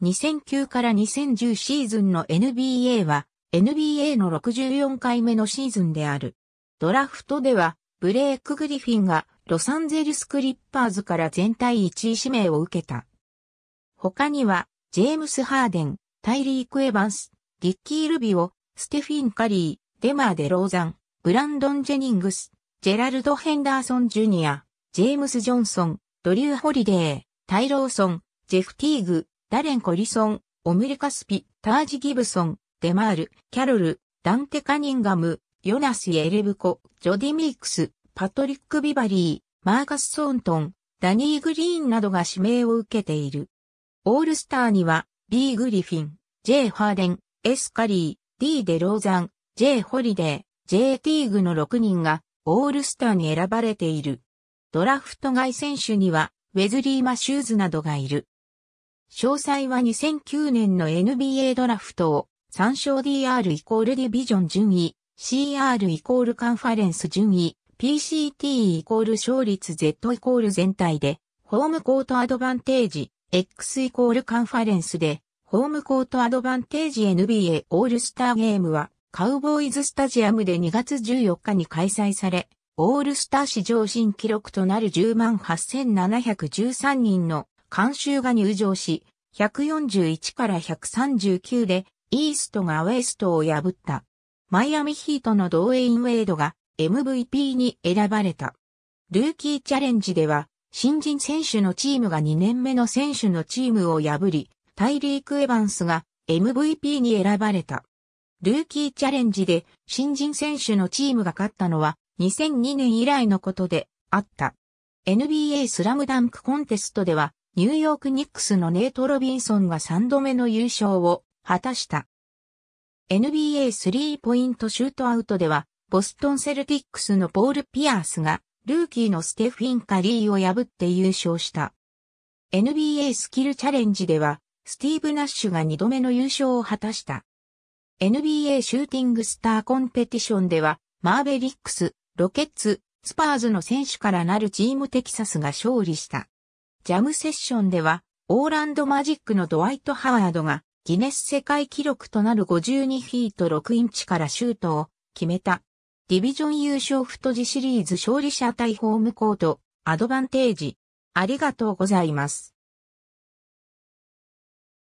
2009から2010シーズンの NBA は NBA の64回目のシーズンである。ドラフトではブレイク・グリフィンがロサンゼルス・クリッパーズから全体1位指名を受けた。他にはジェームス・ハーデン、タイリー・クエバンス、リッキー・ルビオ、ステフィン・カリー、デマー・デ・ローザン、ブランドン・ジェニングス、ジェラルド・ヘンダーソン・ジュニア、ジェームス・ジョンソン、ドリュー・ホリデー、タイローソン、ジェフ・ティーグ、ダレン・コリソン、オムリ・カスピ、タージ・ギブソン、デマール、キャロル、ダンテ・カニンガム、ヨナス・エレブコ、ジョディ・ミークス、パトリック・ビバリー、マーカス・ソーントン、ダニー・グリーンなどが指名を受けている。オールスターには、B・ グリフィン、J・ ハーデン、S・ カリー、D・ デローザン、J・ ホリデー、J・ ティーグの6人が、オールスターに選ばれている。ドラフト外選手には、ウェズリー・マシューズなどがいる。詳細は2009年の NBA ドラフトを参照 DR イコールディビジョン順位、CR イコールカンファレンス順位、PCT イコール勝率 Z イコール全体で、ホームコートアドバンテージ、X イコールカンファレンスで、ホームコートアドバンテージ NBA オールスターゲームは、カウボーイズスタジアムで2月14日に開催され、オールスター史上新記録となる108,713人の監修が入場し、141から139でイーストがウェストを破った。マイアミヒートのドエイン・ウェイドが MVP に選ばれた。ルーキーチャレンジでは、新人選手のチームが2年目の選手のチームを破り、タイリーク・エヴァンスが MVP に選ばれた。ルーキーチャレンジで新人選手のチームが勝ったのは2002年以来のことであった。NBA スラムダンクコンテストではニューヨークニックスのネイト・ロビンソンが3度目の優勝を果たした。NBA スリーポイントシュートアウトでは、ボストンセルティックスのポール・ピアースが、ルーキーのステフィン・カリーを破って優勝した。NBA スキルチャレンジでは、スティーブ・ナッシュが2度目の優勝を果たした。NBA シューティングスターコンペティションでは、マーベリックス、ロケッツ、スパーズの選手からなるチームテキサスが勝利した。ジャムセッションでは、オーランドマジックのドワイト・ハワードが、ギネス世界記録となる52フィート6インチからシュートを決めた。ディビジョン優勝太字シリーズ勝利者対ホームコート、アドバンテージ。ありがとうございます。